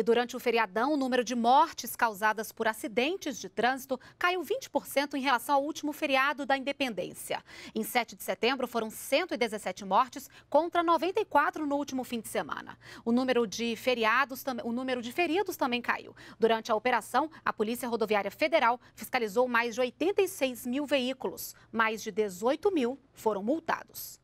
E durante o feriadão, o número de mortes causadas por acidentes de trânsito caiu 20% em relação ao último feriado da Independência. Em 7 de setembro, foram 117 mortes contra 94 no último fim de semana. O número de feriados, o número de feridos também caiu. Durante a operação, a Polícia Rodoviária Federal fiscalizou mais de 86 mil veículos. Mais de 18 mil foram multados.